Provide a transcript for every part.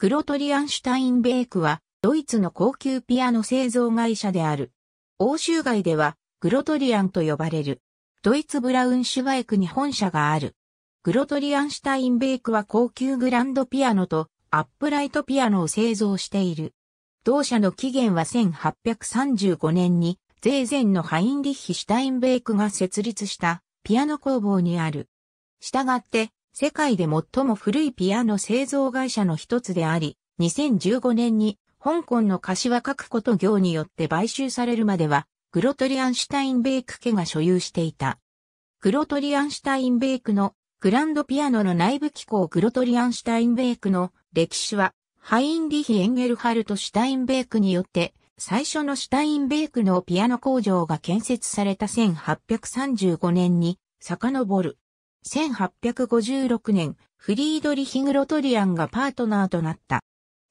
クロトリアンシュタインベークは、ドイツの高級ピアノ製造会社である。欧州外では、グロトリアンと呼ばれる。ドイツブラウンシュワイクに本社がある。グロトリアンシュタインベークは高級グランドピアノとアップライトピアノを製造している。同社の起源は1835年に、ゼーゼンのハインリッヒ・シュタインベークが設立したピアノ工房にある。したがって、世界で最も古いピアノ製造会社の一つであり、2015年に香港の柏各こと業によって買収されるまでは、グロトリアンシュタインベイク家が所有していた。グロトリアンシュタインベイクのグランドピアノの内部機構グロトリアンシュタインベイクの歴史は、ハインリヒ・エンゲルハルト・シュタインベイクによって、最初のシュタインベイクのピアノ工場が建設された1835年に遡る。1856年、フリードリヒ・グロトリアンがパートナーとなった。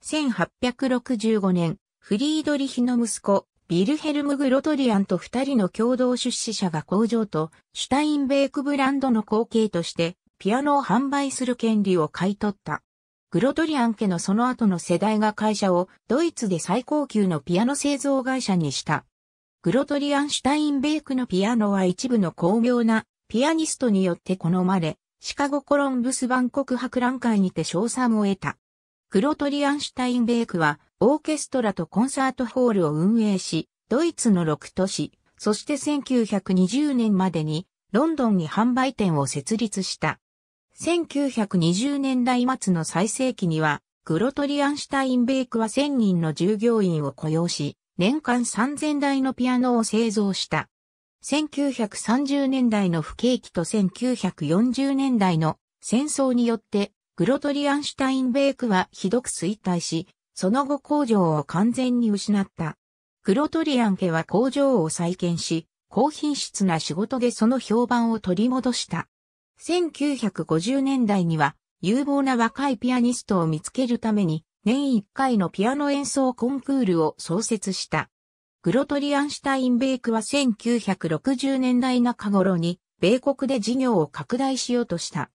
1865年、フリードリヒの息子、ビルヘルム・グロトリアンと二人の共同出資者が工場とシュタインベークブランドの後継としてピアノを販売する権利を買い取った。グロトリアン家のその後の世代が会社をドイツで最高級のピアノ製造会社にした。グロトリアンシュタインベークのピアノは一部の巧妙なピアニストによって好まれ、シカゴコロンブス万国博覧会にて賞賛を得た。クロトリアンシュタインベークは、オーケストラとコンサートホールを運営し、ドイツの6都市、そして1920年までに、ロンドンに販売店を設立した。1920年代末の最盛期には、クロトリアンシュタインベークは1000人の従業員を雇用し、年間3000台のピアノを製造した。1930年代の不景気と1940年代の戦争によってグロトリアンシュタインベークはひどく衰退し、その後工場を完全に失った。グロトリアン家は工場を再建し、高品質な仕事でその評判を取り戻した。1950年代には有望な若いピアニストを見つけるために年1回のピアノ演奏コンクールを創設した。グロトリアンシュタインベークは1960年代中頃に、米国で事業を拡大しようとした。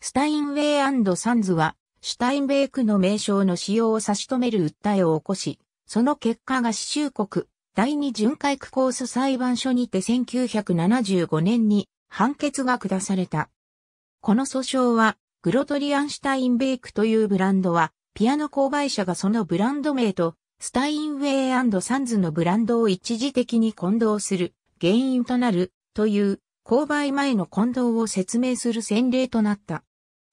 スタインウェイサンズは、シュタインベークの名称の使用を差し止める訴えを起こし、その結果が市州国、第二巡回区ー訴裁判所にて1975年に判決が下された。この訴訟は、グロトリアンシュタインベークというブランドは、ピアノ購買者がそのブランド名とスタインウェイサンズのブランドを一時的に混同する原因となるという購買前の混同を説明する先例となった。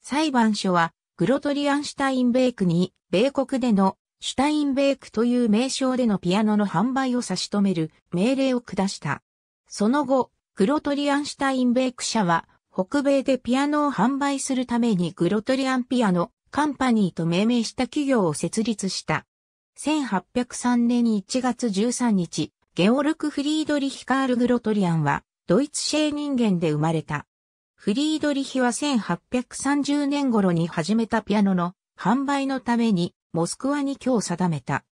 裁判所はグロトリアンシュタインベイクに米国でのシュタインベイクという名称でのピアノの販売を差し止める命令を下した。その後、グロトリアンシュタインベイク社は北米でピアノを販売するためにグロトリアンピアノカンパニーと命名した企業を設立した。1803年1月13日、ゲオルク・フリードリヒ・カール・グロトリアンは、ドイツ系人間で生まれた。フリードリヒは1830年頃に始めたピアノの販売のために、モスクワに今日定めた。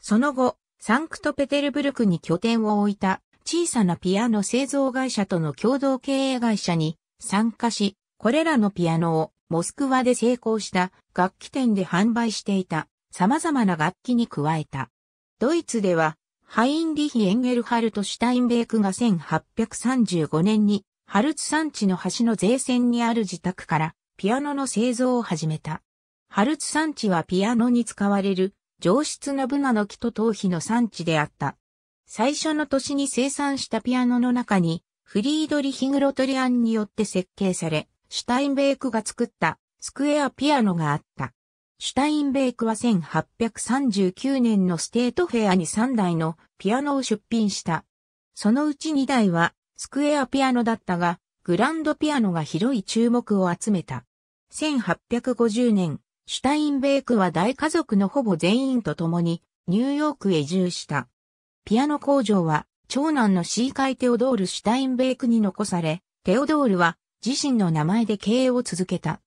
その後、サンクトペテルブルクに拠点を置いた小さなピアノ製造会社との共同経営会社に参加し、これらのピアノをモスクワで成功した楽器店で販売していた。様々な楽器に加えた。ドイツでは、ハインリヒ・エンゲルハルト・シュタインベークが1835年に、ハルツ山地の橋の税線にある自宅から、ピアノの製造を始めた。ハルツ山地はピアノに使われる、上質なブナの木と頭皮の産地であった。最初の年に生産したピアノの中に、フリードリヒグロトリアンによって設計され、シュタインベークが作ったスクエアピアノがあった。シュタインベークは1839年のステートフェアに3台のピアノを出品した。そのうち2台はスクエアピアノだったが、グランドピアノが広い注目を集めた。1850年、シュタインベークは大家族のほぼ全員と共にニューヨークへ移住した。ピアノ工場は長男のシーカイ・テオドール・シュタインベークに残され、テオドールは自身の名前で経営を続けた。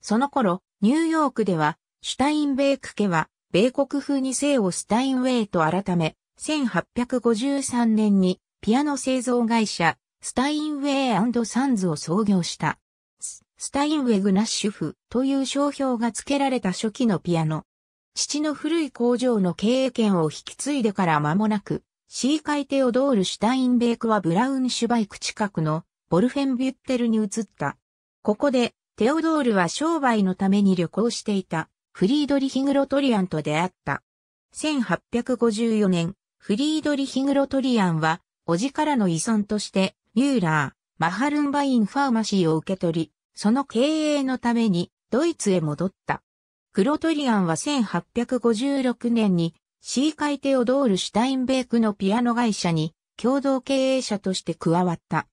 その頃、ニューヨークではシュタインベーク家は、米国風に姓をスタインウェイと改め、1853年にピアノ製造会社、スタインウェイサンズを創業した。スタインウェグナッシュフという商標が付けられた初期のピアノ。父の古い工場の経営権を引き継いでから間もなく、シーカイテオドール・シュタインベークはブラウンシュバイク近くのボルフェンビュッテルに移った。ここで、テオドールは商売のために旅行していた。フリードリヒグロトリアンと出会った。1854年、フリードリヒグロトリアンは、おじからの遺産として、ミューラー、マハルンバインファーマシーを受け取り、その経営のために、ドイツへ戻った。クロトリアンは1856年に、シーカイテオドール・シュタインベークのピアノ会社に、共同経営者として加わった。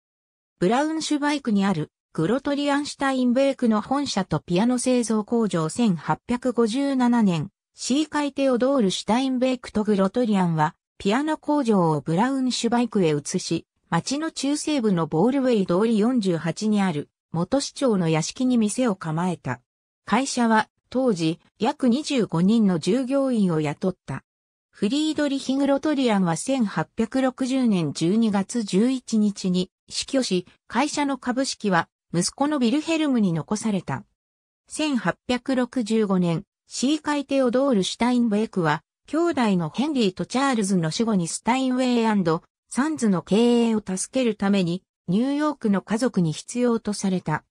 ブラウンシュバイクにあるグロトリアンシュタインベークの本社とピアノ製造工場1857年、C イテオドール・シュタインベークとグロトリアンは、ピアノ工場をブラウンシュバイクへ移し、町の中西部のボールウェイ通り48にある、元市長の屋敷に店を構えた。会社は、当時、約25人の従業員を雇った。フリードリヒ・グロトリアンは1860年12月11日に死去し、会社の株式は息子のビルヘルムに残された。1865年、シーカイテオドール・シュタインベイクは、兄弟のヘンリーとチャールズの死後にスタインウェイサンズの経営を助けるために、ニューヨークの家族に必要とされた。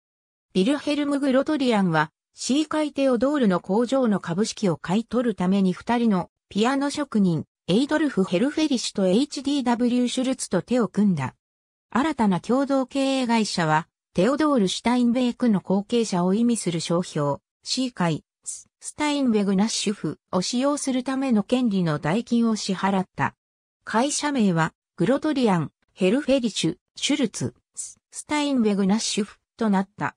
ビルヘルム・グロトリアンは、シーカイテオドールの工場の株式を買い取るために二人のピアノ職人、エイドルフ・ヘルフェリシュと HDW シュルツと手を組んだ。新たな共同経営会社は、テオドール・シュタインベークの後継者を意味する商標、シーカイ、スタインベグナッシュフを使用するための権利の代金を支払った。会社名は、グロトリアン、ヘルフェリシュ、シュルツ、スタインベグナッシュフとなった。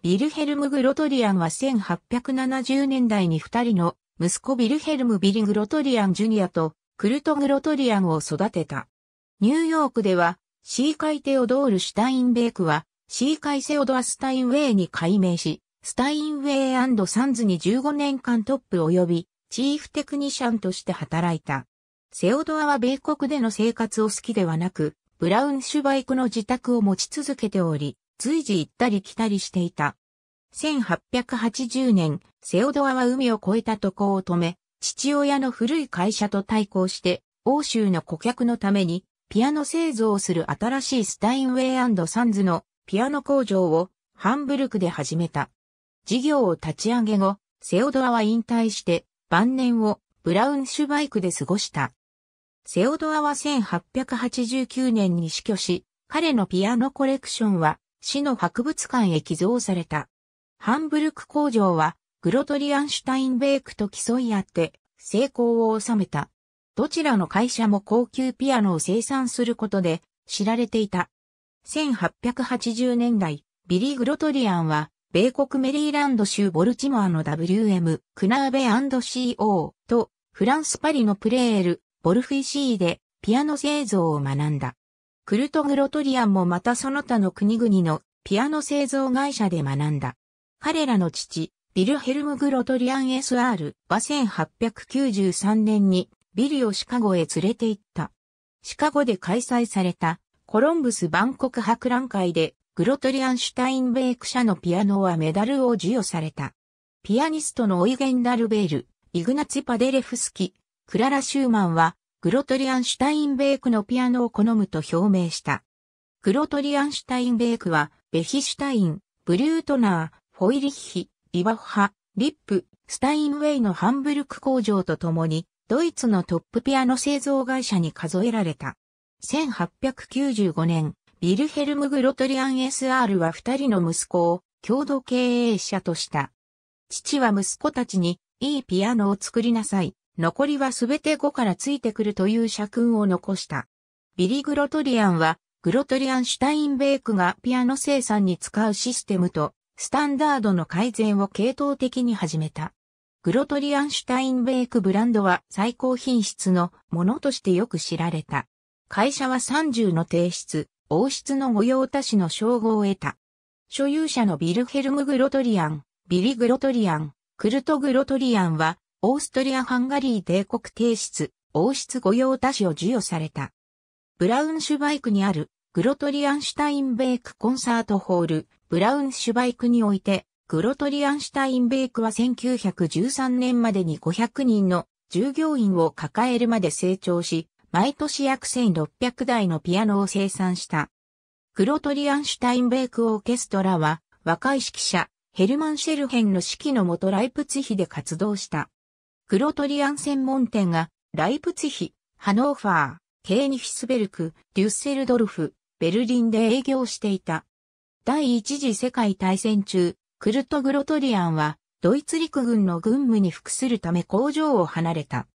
ビルヘルム・グロトリアンは1870年代に二人の息子ビルヘルム・ビリ・グロトリアン・ジュニアとクルト・グロトリアンを育てた。ニューヨークでは、シーカイ・テオドール・シュタインベークはシーカイセオドア・スタインウェイに改名し、スタインウェイサンズに15年間トップ及び、チーフテクニシャンとして働いた。セオドアは米国での生活を好きではなく、ブラウンシュバイクの自宅を持ち続けており、随時行ったり来たりしていた。1880年、セオドアは海を越えた渡航を止め、父親の古い会社と対抗して、欧州の顧客のために、ピアノ製造をする新しいスタインウェイサンズのピアノ工場をハンブルクで始めた。事業を立ち上げ後、セオドアは引退して晩年をブラウンシュバイクで過ごした。セオドアは1889年に死去し、彼のピアノコレクションは市の博物館へ寄贈された。ハンブルク工場はグロトリアンシュタインベークと競い合って成功を収めた。どちらの会社も高級ピアノを生産することで知られていた。1880年代、ビリー・グロトリアンは、米国メリーランド州ボルチモアの WM、クナーベ &CO と、フランス・パリのプレール、ボルフィシーで、ピアノ製造を学んだ。クルト・グロトリアンもまたその他の国々のピアノ製造会社で学んだ。彼らの父、ビルヘルム・グロトリアン SR は1893年にビリをシカゴへ連れて行った。シカゴで開催されたコロンブス万国博覧会でグロトリアンシュタインベーク社のピアノはメダルを授与された。ピアニストのオイゲン・ダルベール、イグナツパデレフスキ、クララ・シューマンは、グロトリアンシュタインベークのピアノを好むと表明した。グロトリアンシュタインベークは、ベヒシュタイン、ブリュートナー、フォイリッヒ、リバッハ、リップ、スタインウェイのハンブルク工場と共に、ドイツのトップピアノ製造会社に数えられた。1895年、ビルヘルム・グロトリアン SR は二人の息子を共同経営者とした。父は息子たちに、いいピアノを作りなさい。残りはすべて5からついてくるという社訓を残した。ビリ・グロトリアンは、グロトリアン・シュタインベークがピアノ生産に使うシステムと、スタンダードの改善を系統的に始めた。グロトリアン・シュタインベークブランドは最高品質のものとしてよく知られた。会社は30の提出、王室の御用達の称号を得た。所有者のビルヘルム・グロトリアン、ビリ・グロトリアン、クルト・グロトリアンは、オーストリア・ハンガリー帝国提出、王室御用達を授与された。ブラウンシュバイクにある、グロトリアンシュタインベイクコンサートホール、ブラウンシュバイクにおいて、グロトリアンシュタインベイクは1913年までに500人の従業員を抱えるまで成長し、毎年約1600台のピアノを生産した。クロトリアンシュタインベークオーケストラは、若い指揮者、ヘルマン・シェルヘンの指揮のもとライプツヒで活動した。クロトリアン専門店が、ライプツヒ、ハノーファー、ケーニヒスベルク、デュッセルドルフ、ベルリンで営業していた。第一次世界大戦中、クルト・グロトリアンは、ドイツ陸軍の軍務に服するため工場を離れた。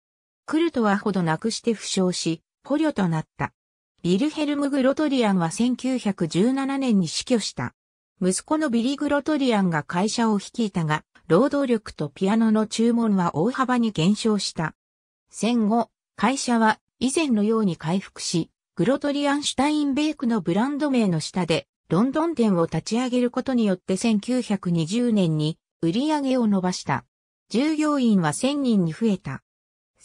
クルトはほどなくして負傷し、捕虜となった。ビルヘルム・グロトリアンは1917年に死去した。息子のビリ・グロトリアンが会社を率いたが、労働力とピアノの注文は大幅に減少した。戦後、会社は以前のように回復し、グロトリアン・シュタインベークのブランド名の下で、ロンドン店を立ち上げることによって1920年に売り上げを伸ばした。従業員は1000人に増えた。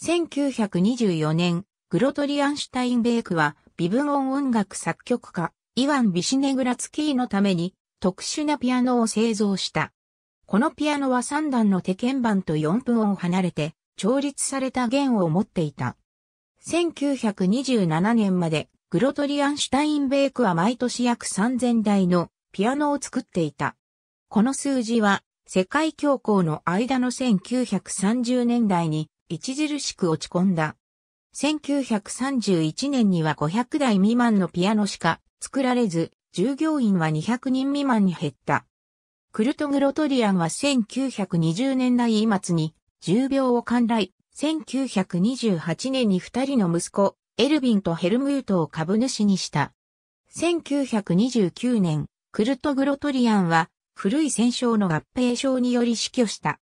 1924年、グロトリアンシュタインベークは、微分音音楽作曲家、イワン・ビシネグラツキーのために、特殊なピアノを製造した。このピアノは3段の手鍵盤と4分音離れて、調律された弦を持っていた。1927年まで、グロトリアンシュタインベークは毎年約3000台のピアノを作っていた。この数字は、世界恐慌の間の1930年代に著しく落ち込んだ。1931年には500台未満のピアノしか作られず、従業員は200人未満に減った。クルトグロトリアンは1920年代末に重病を患来、1928年に二人の息子、エルヴィンとヘルムートを株主にした。1929年、クルトグロトリアンは古い戦勝の合併症により死去した。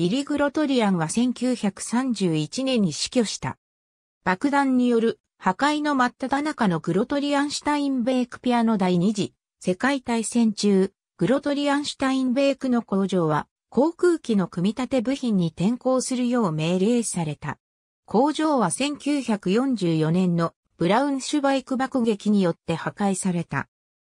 ビリグロトリアンは1931年に死去した。爆弾による破壊の真っ只中のグロトリアンシュタインベークピアノ第2次世界大戦中、グロトリアンシュタインベークの工場は航空機の組み立て部品に転向するよう命令された。工場は1944年のブラウンシュバイク爆撃によって破壊された。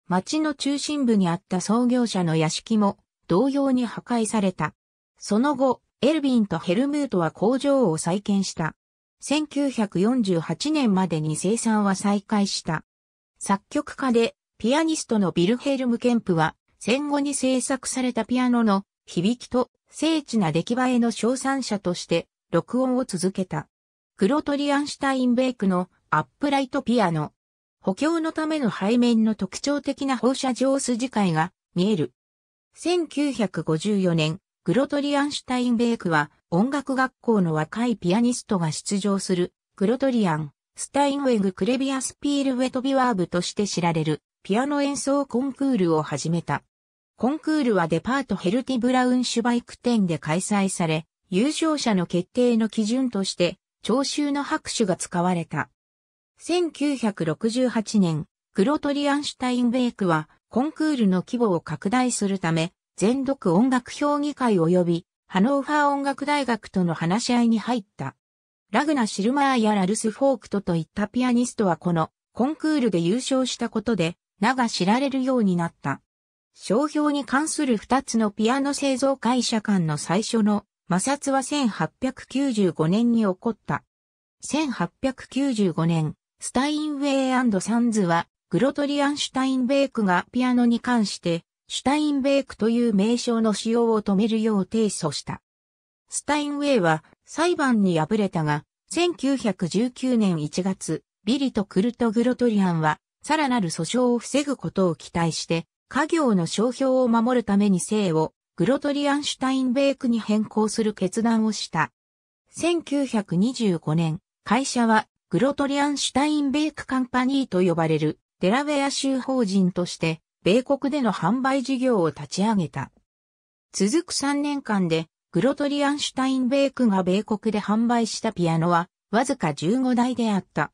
町の中心部にあった創業者の屋敷も同様に破壊された。その後、エルビンとヘルムートは工場を再建した。1948年までに生産は再開した。作曲家でピアニストのビルヘルム・ケンプは戦後に制作されたピアノの響きと精緻な出来栄えの賞賛者として録音を続けた。クロトリアンシュタインベイクのアップライトピアノ。補強のための背面の特徴的な放射状筋界が見える。1954年、プロトリアンシュタインベークは音楽学校の若いピアニストが出場するプロトリアン、スタインウェグ・クレビアスピール・ウェトビワーブとして知られるピアノ演奏コンクールを始めた。コンクールはデパートヘルティ・ブラウンシュバイク店で開催され、優勝者の決定の基準として聴衆の拍手が使われた。1968年、クロトリアンシュタインベークはコンクールの規模を拡大するため、全独音楽評議会及びハノーファー音楽大学との話し合いに入った。ラグナ・シルマーやラルス・フォークトといったピアニストはこのコンクールで優勝したことで名が知られるようになった。商標に関する2つのピアノ製造会社間の最初の摩擦は1895年に起こった。1895年、スタインウェイサンズはグロトリアンシュタインベークがピアノに関してシュタインベークという名称の使用を止めるよう提訴した。スタインウェイは裁判に敗れたが、1919年1月、ビリとクルト・グロトリアンは、さらなる訴訟を防ぐことを期待して、家業の商標を守るために姓をグロトリアンシュタインベークに変更する決断をした。1925年、会社はグロトリアンシュタインベークカンパニーと呼ばれるデラウェア州法人として米国での販売事業を立ち上げた。続く3年間で、グロトリアンシュタインベークが米国で販売したピアノは、わずか15台であった。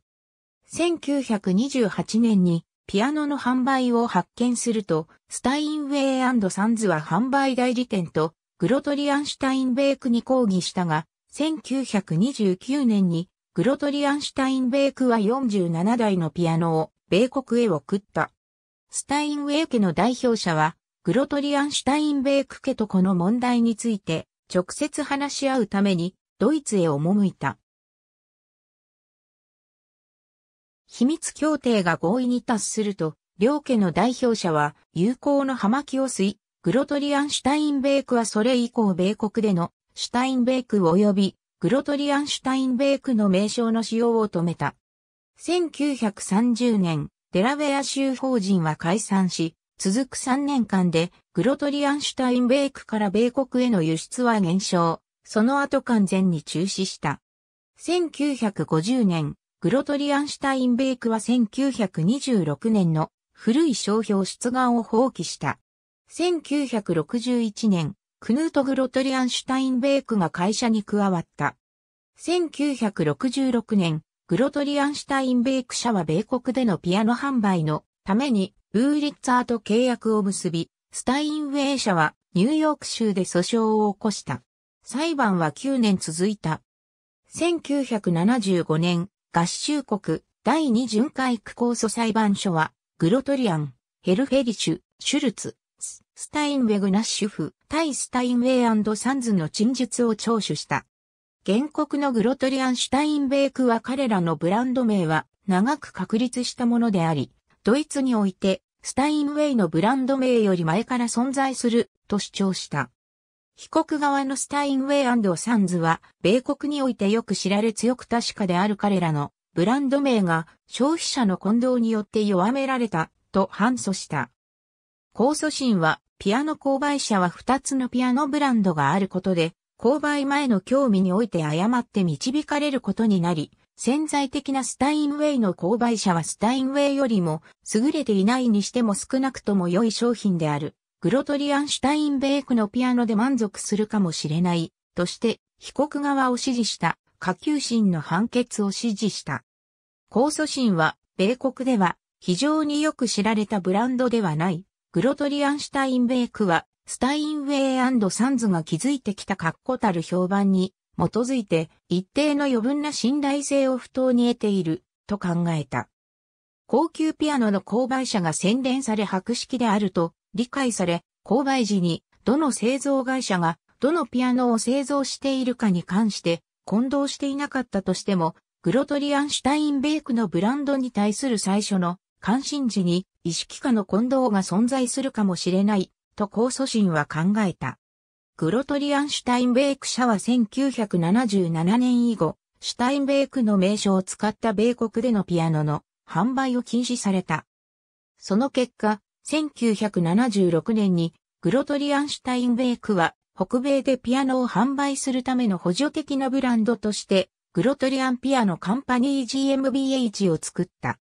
1928年に、ピアノの販売を発見すると、スタインウェイサンズは販売代理店と、グロトリアンシュタインベークに抗議したが、1929年に、グロトリアンシュタインベークは47台のピアノを米国へ送った。スタインウェイ家の代表者は、グロトリアン・シュタインベーク家とこの問題について直接話し合うためにドイツへ赴いた。秘密協定が合意に達すると、両家の代表者は友好の葉巻を吸い、グロトリアン・シュタインベークはそれ以降米国でのシュタインベーク及びグロトリアン・シュタインベークの名称の使用を止めた。1930年、デラウェア州法人は解散し、続く3年間で、グロトリアンシュタインベークから米国への輸出は減少、その後完全に中止した。1950年、グロトリアンシュタインベークは1926年の古い商標出願を放棄した。1961年、クヌート・グロトリアンシュタインベークが会社に加わった。1966年、グロトリアンシュタインベイク社は米国でのピアノ販売のために、ウーリッツァーと契約を結び、スタインウェイ社はニューヨーク州で訴訟を起こした。裁判は9年続いた。1975年、合衆国第2巡回区構訴裁判所は、グロトリアン、ヘルフェリシュ、シュルツ、スタインウェグナッシュフ、対スタインウェイサンズの陳述を聴取した。原告のグロトリアンシュタインベークは彼らのブランド名は長く確立したものであり、ドイツにおいてスタインウェイのブランド名より前から存在すると主張した。被告側のスタインウェイサンズは、米国においてよく知られ強く確かである彼らのブランド名が消費者の混同によって弱められたと反訴した。控訴審は、ピアノ購買者は2つのピアノブランドがあることで、購買前の興味において誤って導かれることになり、潜在的なスタインウェイの購買者はスタインウェイよりも優れていないにしても少なくとも良い商品である。グロトリアンシュタインベークのピアノで満足するかもしれないとして被告側を支持した下級審の判決を支持した。控訴審は米国では非常によく知られたブランドではないグロトリアンシュタインベークはスタインウェイサンズが築いてきた確固たる評判に基づいて一定の余分な信頼性を不当に得ていると考えた。高級ピアノの購買者が洗練され白式であると理解され、購買時にどの製造会社がどのピアノを製造しているかに関して混同していなかったとしても、グロトリアンシュタインベークのブランドに対する最初の関心時に意識下の混同が存在するかもしれないと控訴審は考えた。グロトリアン・シュタインベーク社は1977年以後、シュタインベークの名称を使った米国でのピアノの販売を禁止された。その結果、1976年にグロトリアン・シュタインベークは北米でピアノを販売するための補助的なブランドとして、グロトリアンピアノカンパニー GmbH を作った。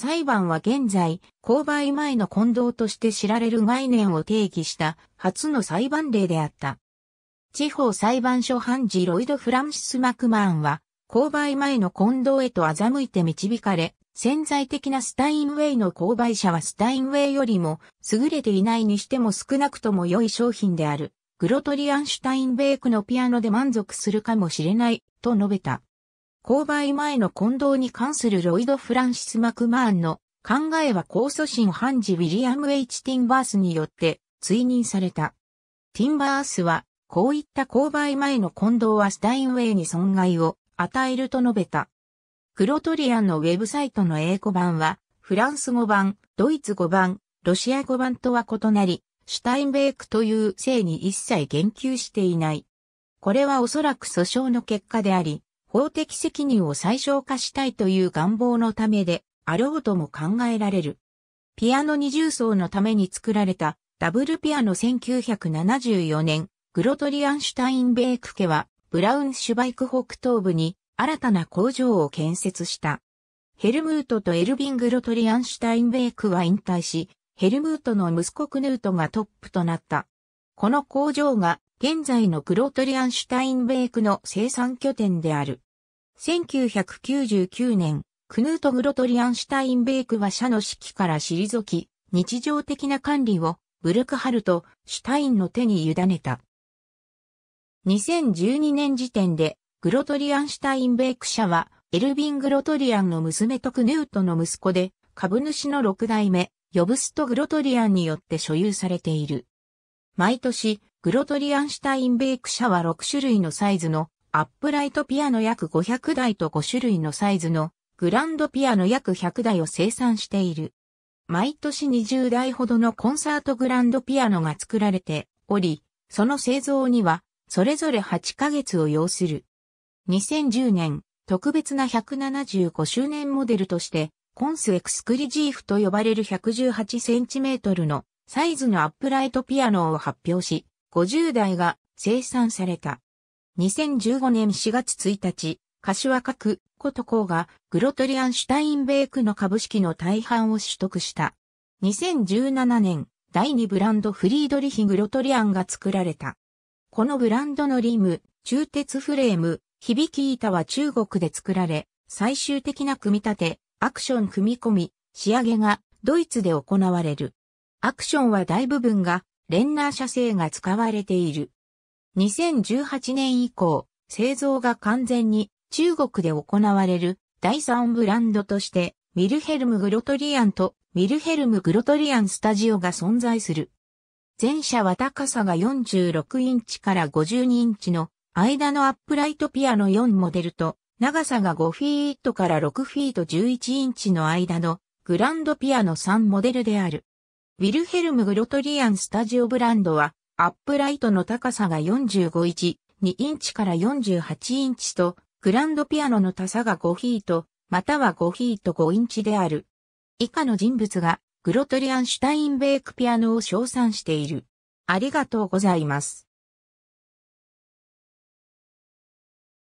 裁判は現在、購買前の混同として知られる概念を定義した初の裁判例であった。地方裁判所判事ロイド・フランシス・マクマーンは、購買前の混同へと欺いて導かれ、潜在的なスタインウェイの購買者はスタインウェイよりも優れていないにしても少なくとも良い商品である。グロトリアンシュタインベイクのピアノで満足するかもしれないと述べた。購買前の混同に関するロイド・フランシス・マクマーンの考えは控訴審判事ウィリアム・ H・ ティンバースによって追認された。ティンバースは、こういった購買前の混同はスタインウェイに損害を与えると述べた。クロトリアンのウェブサイトの英語版は、フランス語版、ドイツ語版、ロシア語版とは異なり、シュタインベークという性に一切言及していない。これはおそらく訴訟の結果であり、法的責任を最小化したいという願望のためであろうとも考えられる。ピアノ二重奏のために作られたダブルピアノ1974年、グロトリアンシュタインベーク家はブラウンシュバイク北東部に新たな工場を建設した。ヘルムートとエルビン・グロトリアンシュタインベークは引退し、ヘルムートの息子クヌートがトップとなった。この工場が現在のクロトリアンシュタインベークの生産拠点である。1999年、クヌート・グロトリアンシュタインベークは社の指揮から退き、日常的な管理をブルクハルト・シュタインの手に委ねた。2012年時点で、グロトリアンシュタインベーク社は、エルビン・グロトリアンの娘とクヌートの息子で、株主の6代目、ヨブスト・グロトリアンによって所有されている。毎年、グロトリアンシュタインベイク社は6種類のサイズのアップライトピアノ約500台と5種類のサイズのグランドピアノ約100台を生産している。毎年20台ほどのコンサートグランドピアノが作られており、その製造にはそれぞれ8ヶ月を要する。2010年、特別な175周年モデルとして、コンスエクスクリジーフと呼ばれる118センチメートルのサイズのアップライトピアノを発表し、50台が生産された。2015年4月1日、柏角ことうがグロトリアンシュタインベークの株式の大半を取得した。2017年、第2ブランドフリードリヒ・グロトリアンが作られた。このブランドのリム、中鉄フレーム、響き板は中国で作られ、最終的な組み立て、アクション組み込み、仕上げがドイツで行われる。アクションは大部分がレンナー社製が使われている。2018年以降、製造が完全に中国で行われる第3ブランドとして、ミルヘルム・グロトリアンとミルヘルム・グロトリアンスタジオが存在する。前者は高さが46インチから52インチの間のアップライトピアノ4モデルと長さが5フィートから6フィート11インチの間のグランドピアノ3モデルである。ウィルヘルム・グロトリアン・スタジオブランドは、アップライトの高さが45インチ、2インチから48インチと、グランドピアノの多さが5フィート、または5フィート5インチである。以下の人物が、グロトリアン・シュタインベークピアノを称賛している。ありがとうございます。